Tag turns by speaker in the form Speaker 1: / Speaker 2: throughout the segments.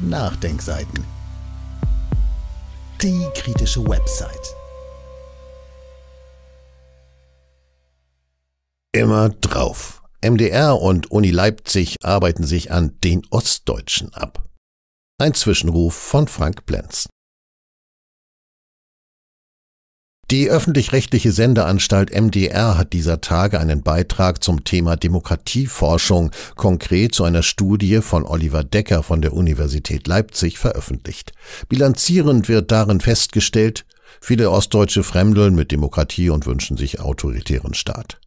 Speaker 1: Nachdenkseiten. Die kritische Website. Immer drauf. MDR und Uni Leipzig arbeiten sich an den Ostdeutschen ab. Ein Zwischenruf von Frank Plenz. Die öffentlich-rechtliche Sendeanstalt MDR hat dieser Tage einen Beitrag zum Thema Demokratieforschung, konkret zu einer Studie von Oliver Decker von der Universität Leipzig veröffentlicht. Bilanzierend wird darin festgestellt, viele Ostdeutsche fremdeln mit Demokratie und wünschen sich autoritären Staat.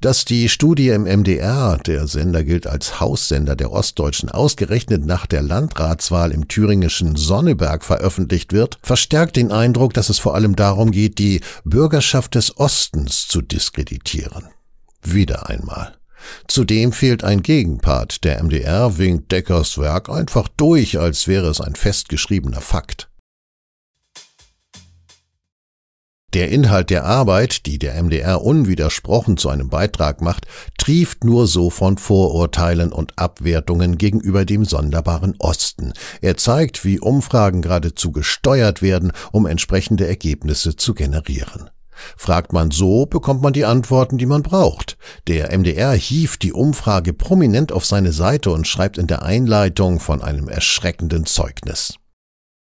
Speaker 1: Dass die Studie im MDR, der Sender gilt als Haussender der Ostdeutschen, ausgerechnet nach der Landratswahl im thüringischen Sonneberg veröffentlicht wird, verstärkt den Eindruck, dass es vor allem darum geht, die Bürgerschaft des Ostens zu diskreditieren. Wieder einmal. Zudem fehlt ein Gegenpart. Der MDR winkt Deckers Werk einfach durch, als wäre es ein festgeschriebener Fakt. Der Inhalt der Arbeit, die der MDR unwidersprochen zu einem Beitrag macht, trieft nur so von Vorurteilen und Abwertungen gegenüber dem sonderbaren Osten. Er zeigt, wie Umfragen geradezu gesteuert werden, um entsprechende Ergebnisse zu generieren. Fragt man so, bekommt man die Antworten, die man braucht. Der MDR hieft die Umfrage prominent auf seine Seite und schreibt in der Einleitung von einem erschreckenden Zeugnis.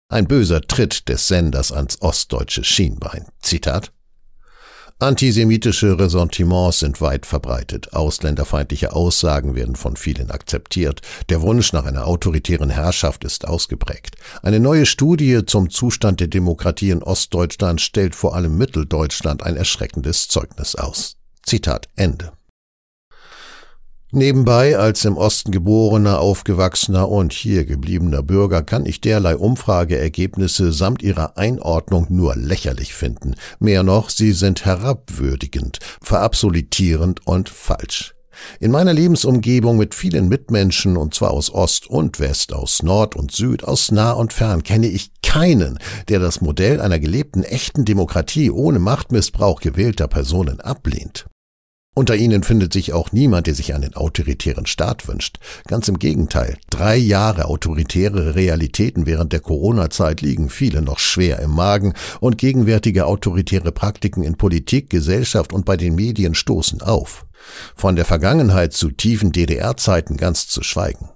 Speaker 1: Ein böser Tritt des Senders ans ostdeutsche Schienbein. Zitat. Antisemitische Ressentiments sind weit verbreitet, ausländerfeindliche Aussagen werden von vielen akzeptiert, der Wunsch nach einer autoritären Herrschaft ist ausgeprägt. Eine neue Studie zum Zustand der Demokratie in Ostdeutschland stellt vor allem Mitteldeutschland ein erschreckendes Zeugnis aus. Zitat Ende. Nebenbei, als im Osten geborener, aufgewachsener und hier gebliebener Bürger kann ich derlei Umfrageergebnisse samt ihrer Einordnung nur lächerlich finden. Mehr noch, sie sind herabwürdigend, verabsolutierend und falsch. In meiner Lebensumgebung mit vielen Mitmenschen, und zwar aus Ost und West, aus Nord und Süd, aus nah und fern, kenne ich keinen, der das Modell einer gelebten echten Demokratie ohne Machtmissbrauch gewählter Personen ablehnt. Unter ihnen findet sich auch niemand, der sich einen autoritären Staat wünscht. Ganz im Gegenteil, drei Jahre autoritäre Realitäten während der Corona-Zeit liegen viele noch schwer im Magen und gegenwärtige autoritäre Praktiken in Politik, Gesellschaft und bei den Medien stoßen auf. Von der Vergangenheit zu tiefen DDR-Zeiten ganz zu schweigen.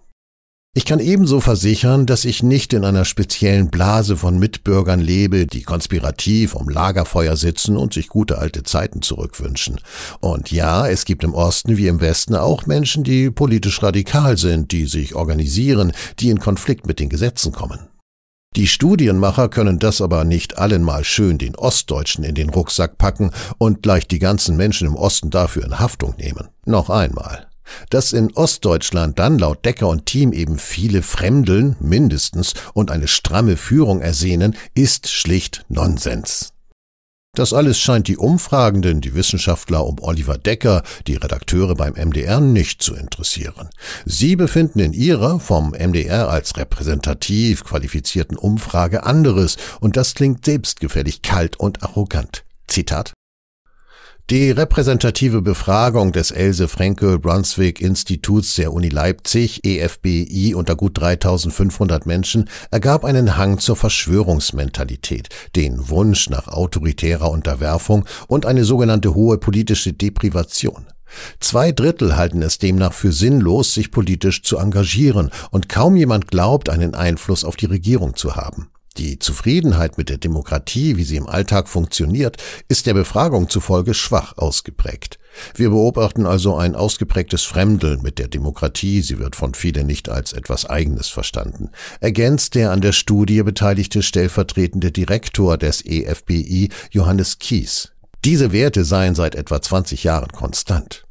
Speaker 1: Ich kann ebenso versichern, dass ich nicht in einer speziellen Blase von Mitbürgern lebe, die konspirativ um Lagerfeuer sitzen und sich gute alte Zeiten zurückwünschen. Und ja, es gibt im Osten wie im Westen auch Menschen, die politisch radikal sind, die sich organisieren, die in Konflikt mit den Gesetzen kommen. Die Studienmacher können das aber nicht allenmal schön den Ostdeutschen in den Rucksack packen und gleich die ganzen Menschen im Osten dafür in Haftung nehmen. Noch einmal. Dass in Ostdeutschland dann laut Decker und Team eben viele fremdeln, mindestens, und eine stramme Führung ersehnen, ist schlicht Nonsens. Das alles scheint die Umfragenden, die Wissenschaftler um Oliver Decker, die Redakteure beim MDR nicht zu interessieren. Sie befinden in ihrer vom MDR als repräsentativ qualifizierten Umfrage anderes und das klingt selbstgefällig kalt und arrogant. Zitat die repräsentative Befragung des Else-Frenkel-Brunswick-Instituts der Uni Leipzig, EFBI, unter gut 3500 Menschen ergab einen Hang zur Verschwörungsmentalität, den Wunsch nach autoritärer Unterwerfung und eine sogenannte hohe politische Deprivation. Zwei Drittel halten es demnach für sinnlos, sich politisch zu engagieren, und kaum jemand glaubt, einen Einfluss auf die Regierung zu haben. Die Zufriedenheit mit der Demokratie, wie sie im Alltag funktioniert, ist der Befragung zufolge schwach ausgeprägt. Wir beobachten also ein ausgeprägtes Fremdeln mit der Demokratie, sie wird von vielen nicht als etwas Eigenes verstanden, ergänzt der an der Studie beteiligte stellvertretende Direktor des EFBI Johannes Kies. Diese Werte seien seit etwa 20 Jahren konstant.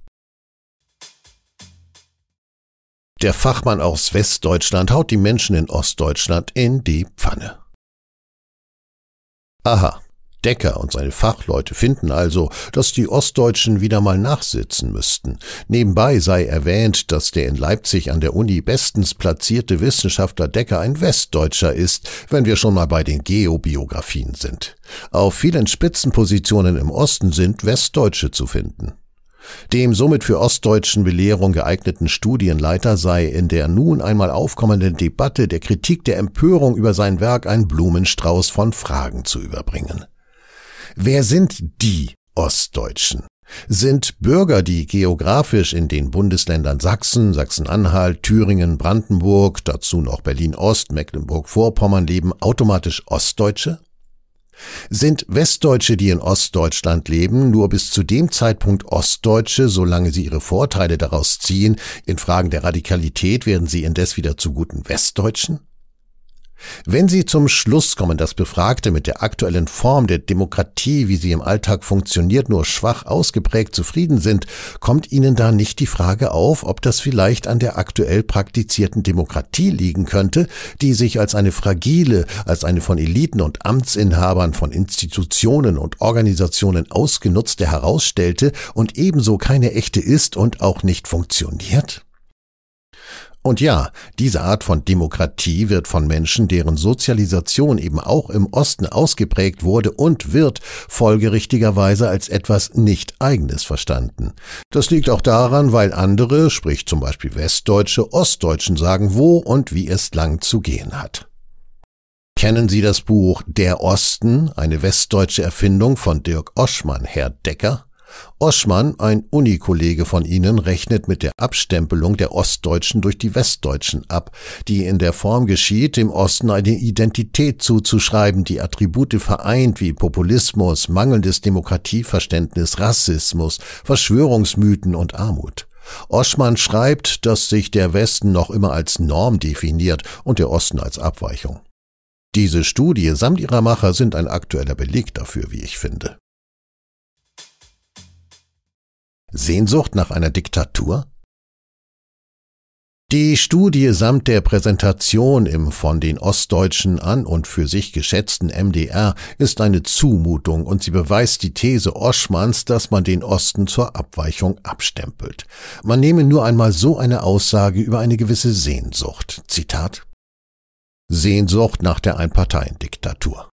Speaker 1: Der Fachmann aus Westdeutschland haut die Menschen in Ostdeutschland in die Pfanne. Aha. Decker und seine Fachleute finden also, dass die Ostdeutschen wieder mal nachsitzen müssten. Nebenbei sei erwähnt, dass der in Leipzig an der Uni bestens platzierte Wissenschaftler Decker ein Westdeutscher ist, wenn wir schon mal bei den Geobiografien sind. Auf vielen Spitzenpositionen im Osten sind Westdeutsche zu finden. Dem somit für ostdeutschen Belehrung geeigneten Studienleiter sei in der nun einmal aufkommenden Debatte der Kritik der Empörung über sein Werk ein Blumenstrauß von Fragen zu überbringen. Wer sind die Ostdeutschen? Sind Bürger, die geografisch in den Bundesländern Sachsen, Sachsen-Anhalt, Thüringen, Brandenburg, dazu noch Berlin-Ost, Mecklenburg-Vorpommern leben, automatisch Ostdeutsche? Sind Westdeutsche, die in Ostdeutschland leben, nur bis zu dem Zeitpunkt Ostdeutsche, solange sie ihre Vorteile daraus ziehen, in Fragen der Radikalität werden sie indes wieder zu guten Westdeutschen? Wenn Sie zum Schluss kommen, dass Befragte mit der aktuellen Form der Demokratie, wie sie im Alltag funktioniert, nur schwach ausgeprägt zufrieden sind, kommt Ihnen da nicht die Frage auf, ob das vielleicht an der aktuell praktizierten Demokratie liegen könnte, die sich als eine fragile, als eine von Eliten und Amtsinhabern, von Institutionen und Organisationen ausgenutzte herausstellte und ebenso keine echte ist und auch nicht funktioniert? Und ja, diese Art von Demokratie wird von Menschen, deren Sozialisation eben auch im Osten ausgeprägt wurde und wird folgerichtigerweise als etwas nicht eigenes verstanden. Das liegt auch daran, weil andere, sprich zum Beispiel Westdeutsche, Ostdeutschen sagen, wo und wie es lang zu gehen hat. Kennen Sie das Buch Der Osten, eine westdeutsche Erfindung von Dirk Oschmann, Herr Decker? Oschmann, ein Unikollege von Ihnen, rechnet mit der Abstempelung der Ostdeutschen durch die Westdeutschen ab, die in der Form geschieht, dem Osten eine Identität zuzuschreiben, die Attribute vereint wie Populismus, mangelndes Demokratieverständnis, Rassismus, Verschwörungsmythen und Armut. Oschmann schreibt, dass sich der Westen noch immer als Norm definiert und der Osten als Abweichung. Diese Studie samt ihrer Macher sind ein aktueller Beleg dafür, wie ich finde. Sehnsucht nach einer Diktatur? Die Studie samt der Präsentation im von den Ostdeutschen an und für sich geschätzten MDR ist eine Zumutung und sie beweist die These Oschmanns, dass man den Osten zur Abweichung abstempelt. Man nehme nur einmal so eine Aussage über eine gewisse Sehnsucht. Zitat Sehnsucht nach der Einparteiendiktatur.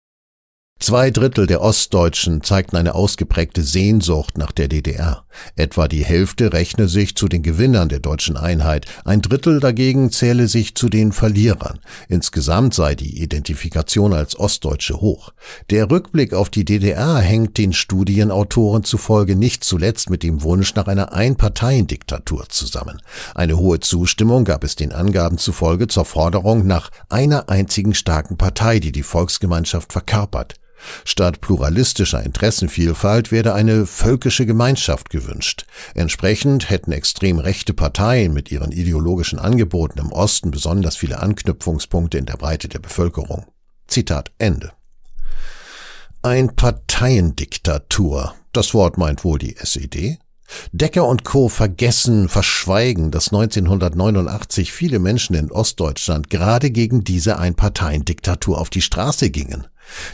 Speaker 1: Zwei Drittel der Ostdeutschen zeigten eine ausgeprägte Sehnsucht nach der DDR. Etwa die Hälfte rechne sich zu den Gewinnern der deutschen Einheit, ein Drittel dagegen zähle sich zu den Verlierern. Insgesamt sei die Identifikation als Ostdeutsche hoch. Der Rückblick auf die DDR hängt den Studienautoren zufolge nicht zuletzt mit dem Wunsch nach einer Einparteiendiktatur zusammen. Eine hohe Zustimmung gab es den Angaben zufolge zur Forderung nach einer einzigen starken Partei, die die Volksgemeinschaft verkörpert. Statt pluralistischer Interessenvielfalt werde eine völkische Gemeinschaft gewünscht. Entsprechend hätten extrem rechte Parteien mit ihren ideologischen Angeboten im Osten besonders viele Anknüpfungspunkte in der Breite der Bevölkerung. Zitat Ende. Ein Parteiendiktatur. Das Wort meint wohl die SED? Decker und Co. vergessen, verschweigen, dass 1989 viele Menschen in Ostdeutschland gerade gegen diese Einparteiendiktatur auf die Straße gingen.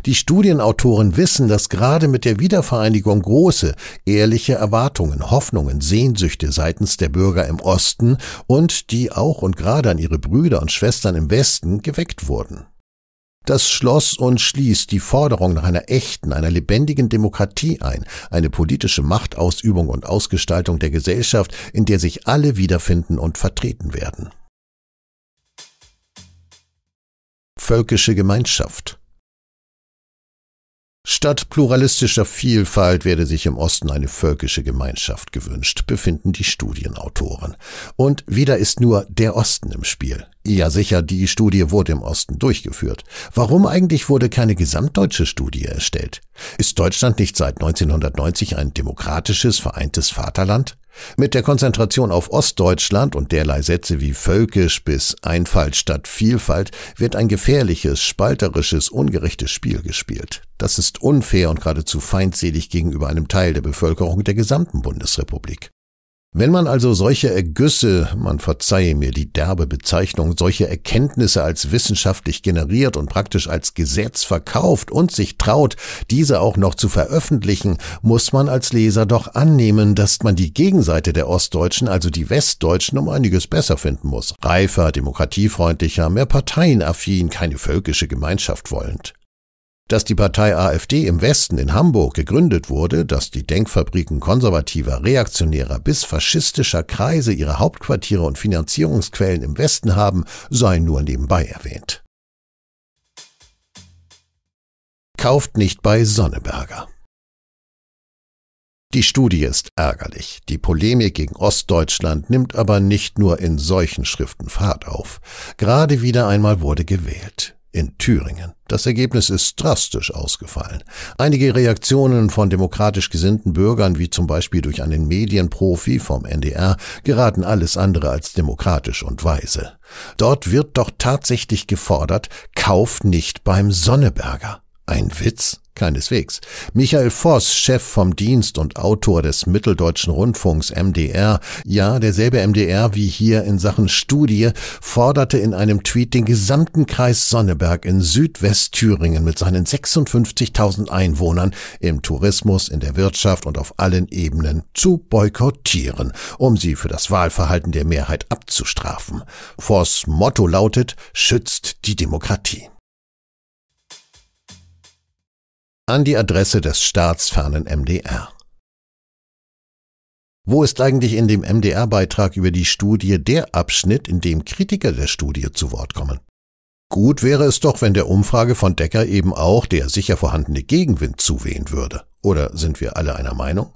Speaker 1: Die Studienautoren wissen, dass gerade mit der Wiedervereinigung große, ehrliche Erwartungen, Hoffnungen, Sehnsüchte seitens der Bürger im Osten und die auch und gerade an ihre Brüder und Schwestern im Westen geweckt wurden. Das schloss und schließt die Forderung nach einer echten, einer lebendigen Demokratie ein, eine politische Machtausübung und Ausgestaltung der Gesellschaft, in der sich alle wiederfinden und vertreten werden. Völkische Gemeinschaft Statt pluralistischer Vielfalt werde sich im Osten eine völkische Gemeinschaft gewünscht, befinden die Studienautoren. Und wieder ist nur der Osten im Spiel. Ja sicher, die Studie wurde im Osten durchgeführt. Warum eigentlich wurde keine gesamtdeutsche Studie erstellt? Ist Deutschland nicht seit 1990 ein demokratisches, vereintes Vaterland? Mit der Konzentration auf Ostdeutschland und derlei Sätze wie völkisch bis Einfalt statt Vielfalt wird ein gefährliches, spalterisches, ungerechtes Spiel gespielt. Das ist unfair und geradezu feindselig gegenüber einem Teil der Bevölkerung der gesamten Bundesrepublik. Wenn man also solche Ergüsse, man verzeihe mir die derbe Bezeichnung, solche Erkenntnisse als wissenschaftlich generiert und praktisch als Gesetz verkauft und sich traut, diese auch noch zu veröffentlichen, muss man als Leser doch annehmen, dass man die Gegenseite der Ostdeutschen, also die Westdeutschen, um einiges besser finden muss. Reifer, demokratiefreundlicher, mehr parteienaffin, keine völkische Gemeinschaft wollend. Dass die Partei AfD im Westen in Hamburg gegründet wurde, dass die Denkfabriken konservativer, reaktionärer bis faschistischer Kreise ihre Hauptquartiere und Finanzierungsquellen im Westen haben, sei nur nebenbei erwähnt. Kauft nicht bei Sonneberger. Die Studie ist ärgerlich. Die Polemik gegen Ostdeutschland nimmt aber nicht nur in solchen Schriften Fahrt auf. Gerade wieder einmal wurde gewählt in Thüringen. Das Ergebnis ist drastisch ausgefallen. Einige Reaktionen von demokratisch gesinnten Bürgern, wie zum Beispiel durch einen Medienprofi vom NDR, geraten alles andere als demokratisch und weise. Dort wird doch tatsächlich gefordert, kauft nicht beim Sonneberger. Ein Witz? Keineswegs. Michael Voss, Chef vom Dienst und Autor des Mitteldeutschen Rundfunks MDR, ja, derselbe MDR wie hier in Sachen Studie, forderte in einem Tweet den gesamten Kreis Sonneberg in Südwestthüringen mit seinen 56.000 Einwohnern im Tourismus, in der Wirtschaft und auf allen Ebenen zu boykottieren, um sie für das Wahlverhalten der Mehrheit abzustrafen. Voss Motto lautet, schützt die Demokratie. an die Adresse des staatsfernen MDR. Wo ist eigentlich in dem MDR-Beitrag über die Studie der Abschnitt, in dem Kritiker der Studie zu Wort kommen? Gut wäre es doch, wenn der Umfrage von Decker eben auch der sicher vorhandene Gegenwind zuwehen würde. Oder sind wir alle einer Meinung?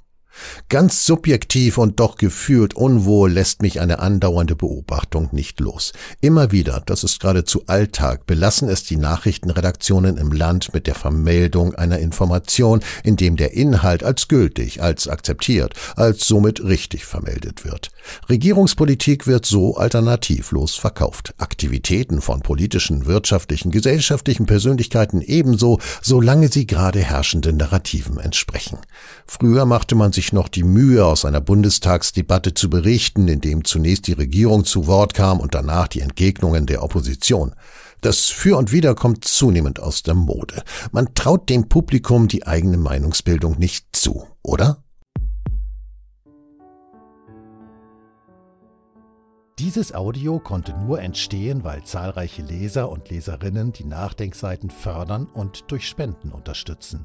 Speaker 1: Ganz subjektiv und doch gefühlt unwohl lässt mich eine andauernde Beobachtung nicht los. Immer wieder, das ist geradezu Alltag, belassen es die Nachrichtenredaktionen im Land mit der Vermeldung einer Information, in dem der Inhalt als gültig, als akzeptiert, als somit richtig vermeldet wird. Regierungspolitik wird so alternativlos verkauft. Aktivitäten von politischen, wirtschaftlichen, gesellschaftlichen Persönlichkeiten ebenso, solange sie gerade herrschenden Narrativen entsprechen. Früher machte man sich sich noch die Mühe, aus einer Bundestagsdebatte zu berichten, in dem zunächst die Regierung zu Wort kam und danach die Entgegnungen der Opposition. Das Für und Wider kommt zunehmend aus der Mode. Man traut dem Publikum die eigene Meinungsbildung nicht zu, oder? Dieses Audio konnte nur entstehen, weil zahlreiche Leser und Leserinnen die Nachdenkseiten fördern und durch Spenden unterstützen.